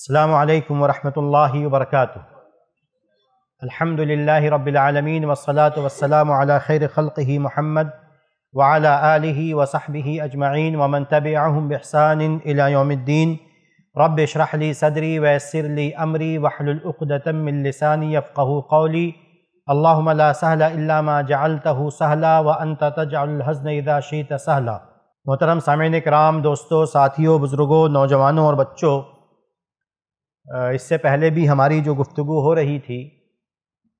السلام عليكم ورحمة الله وبركاته الحمد لله رب العالمين والصلاة والسلام على خير خلقه محمد وعلى آله وصحبه أجمعين ومن تبعهم بإحسان إلى يوم الدين رب اشرح لي صدري ويسر لي أمري واحلل عقدة من لساني يفقه قولي اللهم لا سهل إلا ما جعلته سهلا وأنت تجعل الحزن إذا شئت سهلا محترم سامعین کرام دوستو ساتھیو बुज़ुर्गों نوجوانوں اور بچوں इससे पहले भी हमारी जो गुफ्तु हो रही थी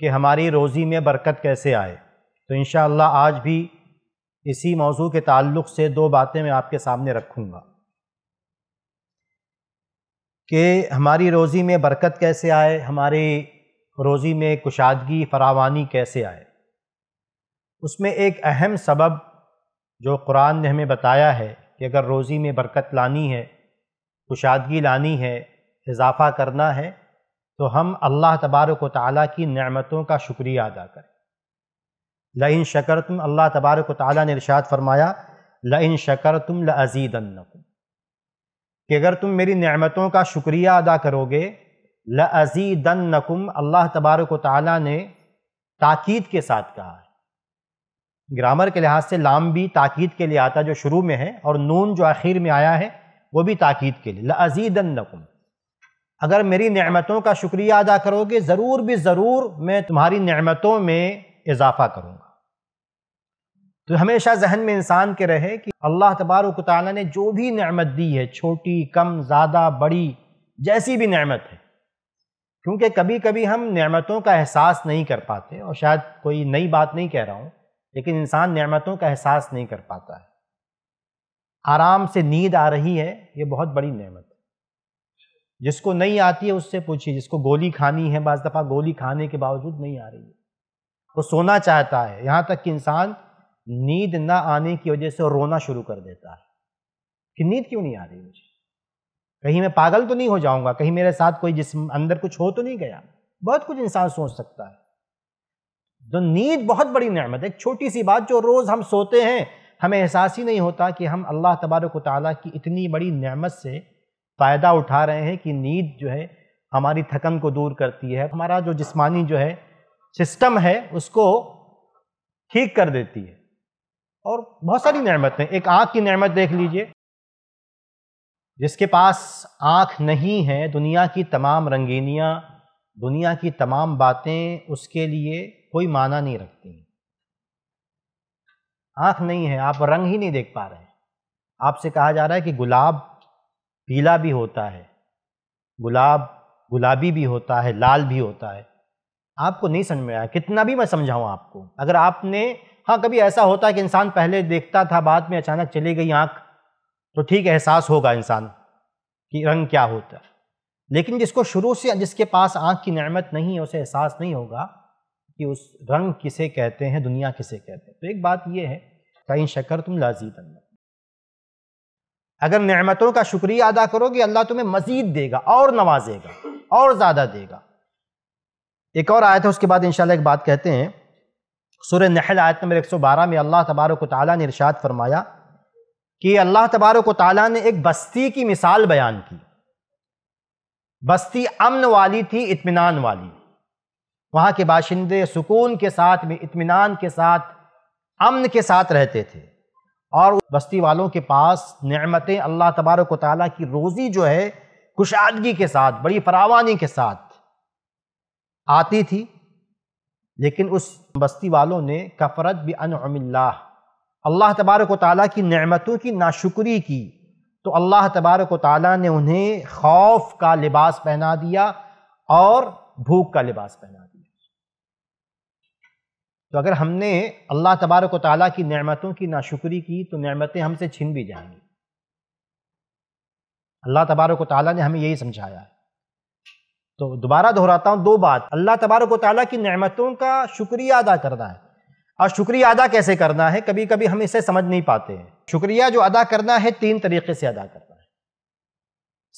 कि हमारी रोज़ी में बरकत कैसे आए तो इन आज भी इसी मौजू के ताल्लुक़ से दो बातें मैं आपके सामने रखूँगा कि हमारी रोज़ी में बरकत कैसे आए हमारी रोज़ी में कुशादगी फरावानी कैसे आए उसमें एक अहम सबब जो कुरान ने हमें बताया है कि अगर रोज़ी में बरकत लानी है कुशादगी लानी है इजाफ़ा करना है तो हम अल्लाह तबारक व ताली की नमतों का शुक्रिया अदा करें लइन शकर तुम अल्लाह तबारक व ताली ने इरशाद फरमाया लइन शकर तुम लजीदन्नकुम कि अगर तुम मेरी नमतों का शुक्रिया अदा करोगे लजीदन्नकुम अल्लाह तबारक व ताली ने ताकीद के साथ कहा है ग्रामर के लिहाज से लाम भी ताकीद के लिए आता जो शुरू में है और नून जो आखिर में आया है वो भी ताकीद के लिए लजीदन्नकुम अगर मेरी नमतों का शुक्रिया अदा करोगे ज़रूर भी ज़रूर मैं तुम्हारी नमतों में इजाफा करूँगा तो हमेशा जहन में इंसान के रहे कि अल्लाह तबारक ने जो भी नमत दी है छोटी कम ज़्यादा बड़ी जैसी भी नमत है क्योंकि कभी कभी हम नमतों का एहसास नहीं कर पाते और शायद कोई नई बात नहीं कह रहा हूँ लेकिन इंसान नमतों का एहसास नहीं कर पाता है आराम से नींद आ रही है ये बहुत बड़ी नमत है जिसको नहीं आती है उससे पूछिए जिसको गोली खानी है बाज दफ़ा गोली खाने के बावजूद नहीं आ रही है वो सोना चाहता है यहाँ तक कि इंसान नींद ना आने की वजह से रोना शुरू कर देता है कि नींद क्यों नहीं आ रही मुझे कहीं मैं पागल तो नहीं हो जाऊंगा कहीं मेरे साथ कोई जिसम अंदर कुछ हो तो नहीं गया बहुत कुछ इंसान सोच सकता है तो नींद बहुत बड़ी नमत एक छोटी सी बात जो रोज़ हम सोते हैं हमें एहसास ही नहीं होता कि हम अल्लाह तबारक ताली की इतनी बड़ी नमत से फ़ायदा उठा रहे हैं कि नींद जो है हमारी थकन को दूर करती है हमारा जो जिस्मानी जो है सिस्टम है उसको ठीक कर देती है और बहुत सारी नमतें एक आँख की नमत देख लीजिए जिसके पास आँख नहीं है दुनिया की तमाम रंगीनियाँ दुनिया की तमाम बातें उसके लिए कोई माना नहीं रखती आँख नहीं है आप रंग ही नहीं देख पा रहे आपसे कहा जा रहा है कि गुलाब पीला भी होता है गुलाब गुलाबी भी होता है लाल भी होता है आपको नहीं समझ में आया कितना भी मैं समझाऊं आपको अगर आपने हाँ कभी ऐसा होता है कि इंसान पहले देखता था बाद में अचानक चली गई आँख तो ठीक एहसास होगा इंसान कि रंग क्या होता है लेकिन जिसको शुरू से जिसके पास आँख की नमत नहीं है उसे एहसास नहीं होगा कि उस रंग किसे कहते हैं दुनिया किसे कहते हैं तो एक बात यह है कहीं शक्कर तुम लाजीद अल्लाह अगर नमतों का शुक्रिया अदा करोगे अल्लाह तुम्हें मजीद देगा और नवाजेगा और ज़्यादा देगा एक और आयत है उसके बाद इन एक बात कहते हैं सुर नहल आयत नंबर 112 में अल्लाह तबारक ताली ने इरशाद फरमाया कि अल्लाह तबारक ताली ने एक बस्ती की मिसाल बयान की बस्ती अमन वाली थी इतमान वाली वहाँ के बाशिंदे सुकून के साथ में इतमान के साथ अमन के साथ रहते थे और बस्ती वालों के पास नमतें अल्लाह तबारक ताली की रोज़ी जो है कुशादगी के साथ बड़ी फरावानी के साथ आती थी लेकिन उस बस्ती वालों ने कफरत भी अनमिल्ला अल्लाह तबारक ताली की नमतों की नाशुक्री की तो अल्लाह तबारक ताली ने उन्हें खौफ का लिबास पहना दिया और भूख का लिबास पहना दिया तो अगर हमने अल्लाह तबारक ताली की नमतों की नाशुक्री की तो नमतें हमसे छिन भी जाएंगी अल्लाह तबारक ताली ने हमें यही समझाया तो दोबारा दोहराता हूँ दो बात अल्लाह तबारक ताली की नमतों का शुक्रिया अदा करना है और शुक्रिया अदा कैसे करना है कभी कभी हम इसे समझ नहीं पाते हैं शुक्रिया जो अदा करना है तीन तरीके से अदा करना है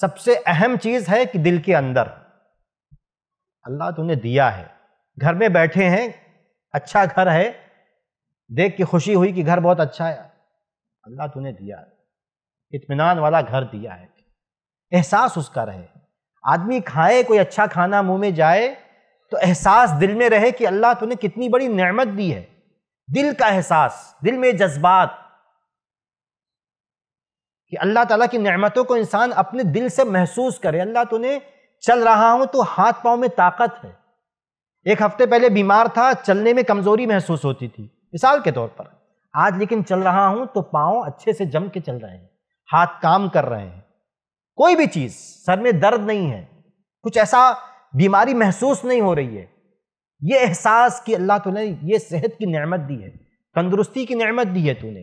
सबसे अहम चीज़ है कि दिल के अंदर अल्लाह तुमने दिया है घर में बैठे हैं अच्छा घर है देख के खुशी हुई कि घर बहुत अच्छा है अल्लाह तूने दिया है इतमान वाला घर दिया है एहसास उसका रहे आदमी खाए कोई अच्छा खाना मुंह में जाए तो एहसास दिल में रहे कि अल्लाह तूने कितनी बड़ी नेमत दी है दिल का एहसास दिल में जज्बात कि अल्लाह ताला की नेमतों को इंसान अपने दिल से महसूस करे अल्लाह तूने चल रहा हूं तो हाथ पांव में ताकत है एक हफ्ते पहले बीमार था चलने में कमजोरी महसूस होती थी मिसाल के तौर पर आज लेकिन चल रहा हूं तो पाँव अच्छे से जम के चल रहे हैं हाथ काम कर रहे हैं कोई भी चीज सर में दर्द नहीं है कुछ ऐसा बीमारी महसूस नहीं हो रही है ये एहसास कि अल्लाह तूने ये सेहत की नेमत दी है तंदुरुस्ती की नेमत दी है तूने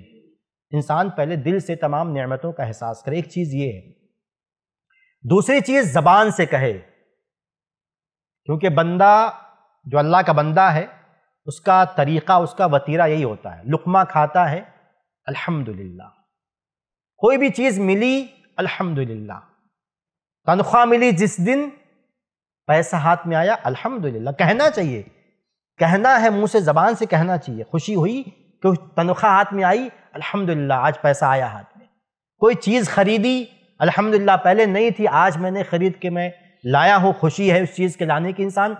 इंसान पहले दिल से तमाम नेमतों का एहसास करे एक चीज़ ये है दूसरी चीज़ ज़बान से कहे क्योंकि बंदा जो अल्लाह का बंदा है उसका तरीक़ा उसका वतीरा यही होता है लुकमा खाता है अल्हम्दुलिल्लाह कोई भी चीज़ मिली अल्हम्दुलिल्लाह तनख्वाह मिली जिस दिन पैसा हाथ में आया अल्हम्दुलिल्लाह कहना चाहिए कहना है मुंह से ज़बान से कहना चाहिए खुशी हुई कि तनख्वाह हाथ में आई अल्हम्दुलिल्लाह आज पैसा आया हाथ में कोई चीज़ खरीदी अल्हम्दुलिल्लाह पहले नहीं थी आज मैंने ख़रीद के मैं लाया हूँ खुशी है उस चीज़ के लाने की इंसान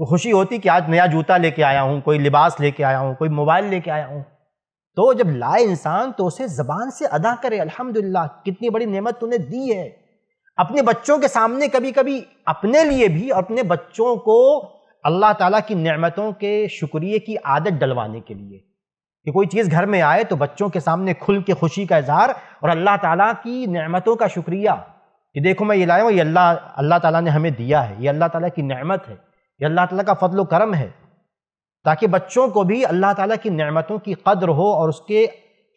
वो खुशी होती कि आज नया जूता लेके आया हूँ कोई लिबास लेके आया हूँ कोई मोबाइल लेके आया हूँ तो जब लाए इंसान तो उसे ज़बान से अदा करे अल्हम्दुलिल्लाह कितनी बड़ी नेमत तूने दी है अपने बच्चों के सामने कभी कभी अपने लिए भी अपने बच्चों को अल्लाह ताला की नेमतों के शुक्रिया की आदत डलवाने के लिए कि कोई चीज़ घर में आए तो बच्चों के सामने खुल के खुशी का इजहार और अल्लाह ताला की नेमतों का शुक्रिया कि देखो मैं ये लाया हूँ ये अल्लाह अल्लाह ताला ने हमें दिया है ये अल्लाह ताला की नेमत है ये अल्लाह ताला का फजल करम है ताकि बच्चों को भी अल्लाह ताला की नेमतों की कद्र हो और उसके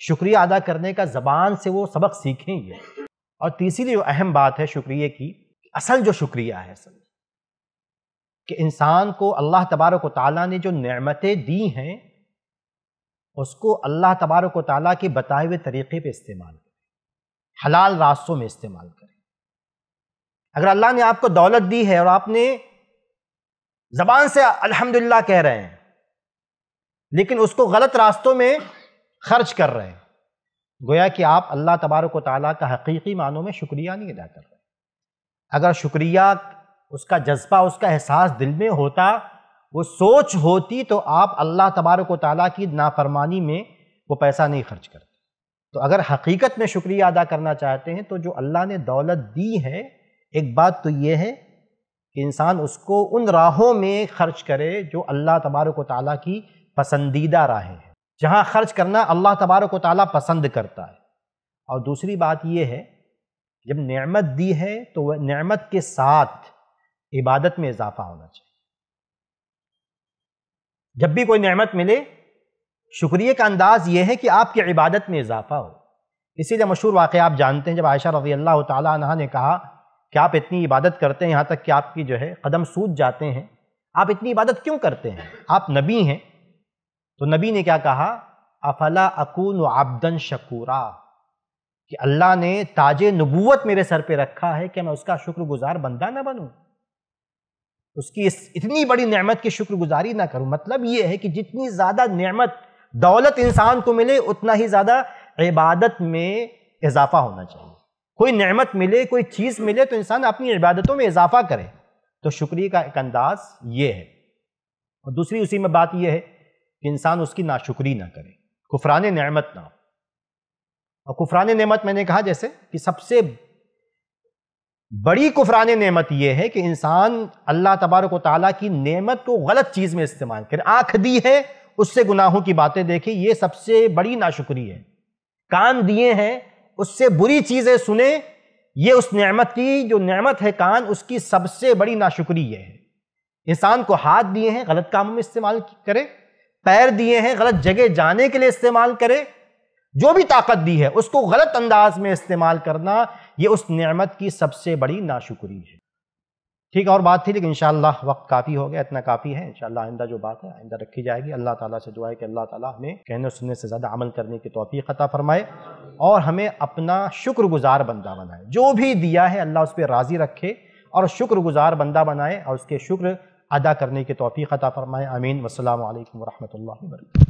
शुक्रिया अदा करने का ज़बान से वो सबक सीखें ये और तीसरी जो अहम बात है शुक्रिया की असल जो शुक्रिया है असल कि इंसान को अल्लाह तबारक ताली ने जो नेमतें दी हैं उसको अल्लाह तबारक ताली के बताए हुए तरीके पर इस्तेमाल करें हलाल रास्तों में इस्तेमाल करें अगर अल्लाह ने आपको दौलत दी है और आपने जबान से अल्हम्दुलिल्लाह कह रहे हैं लेकिन उसको गलत रास्तों में खर्च कर रहे हैं गोया कि आप अल्लाह तबारक ताली का हकीकी मानों में शुक्रिया नहीं अदा कर रहे अगर शुक्रिया उसका जज्बा उसका एहसास दिल में होता वो सोच होती तो आप अल्लाह तबारक ताली की नाफरमानी में वो पैसा नहीं खर्च करते तो अगर हकीकत में शुक्रिया अदा करना चाहते हैं तो जो अल्लाह ने दौलत दी है एक बात तो ये है कि इंसान उसको उन राहों में खर्च करे जो अल्लाह तबारक ताली की पसंदीदा राहें हैं जहाँ खर्च करना अल्लाह तबारक ताली पसंद करता है और दूसरी बात यह है जब नेमत दी है तो वह नेमत के साथ इबादत में इजाफा होना चाहिए जब भी कोई नेमत मिले शुक्रिया का अंदाज़ यह है कि आपकी इबादत में इजाफा हो इसीलिए मशहूर वाक़ आप जानते हैं जब आयशा रजी अल्लाह तह ने कहा कि आप इतनी इबादत करते हैं यहाँ तक कि आपकी जो है कदम सूझ जाते हैं आप इतनी इबादत क्यों करते हैं आप नबी हैं तो नबी ने क्या कहा अफला अकून आबदन शकूरा कि अल्लाह ने ताज नबूवत मेरे सर पे रखा है कि मैं उसका शुक्रगुजार बंदा ना बनूं उसकी इस इतनी बड़ी नेमत की शुक्रगुजारी ना करूं मतलब ये है कि जितनी ज़्यादा नेमत दौलत इंसान को मिले उतना ही ज़्यादा इबादत में इजाफा होना चाहिए कोई नमत मिले कोई चीज़ मिले तो इंसान अपनी इबादतों में इजाफा करे तो शुक्रिया का एक अंदाज ये है और दूसरी उसी में बात यह है कि इंसान उसकी नाशुक्री ना करे कुफरान नमत ना हो और कुफरान नमत मैंने कहा जैसे कि सबसे बड़ी कुफरान नेमत यह है कि इंसान अल्लाह तबारक ताली की नेमत को गलत चीज़ में इस्तेमाल करे आँख दी है उससे गुनाहों की बातें देखे ये सबसे बड़ी नाशुक्री है कान दिए हैं उससे बुरी चीज़ें सुने ये उस नेमत की जो नेमत है कान उसकी सबसे बड़ी नाशुक्री है इंसान को हाथ दिए हैं गलत कामों में इस्तेमाल करें पैर दिए हैं गलत जगह जाने के लिए इस्तेमाल करें जो भी ताकत दी है उसको गलत अंदाज में इस्तेमाल करना ये उस नेमत की सबसे बड़ी नाशुक्री है ठीक और बात थी लेकिन इन वक्त काफ़ी हो गया इतना काफ़ी है इंशाल्लाह आइंदा जो बात है आइंदा रखी जाएगी अल्लाह ताला से दुआ है कि अल्लाह ताला हमें कहने और सुनने से ज़्यादा अमल करने की तोफ़ी ख़ता फरमाए और हमें अपना शुक्रगुजार बंदा बनाए जो भी दिया है अल्लाह उस पर राज़ी रखे और शुक्रगुजार बंदा बनाए और उसके शुक्र अदा करने की तोफ़ी ख़ता फरमाए अमीन वसलम वरहमल वर्क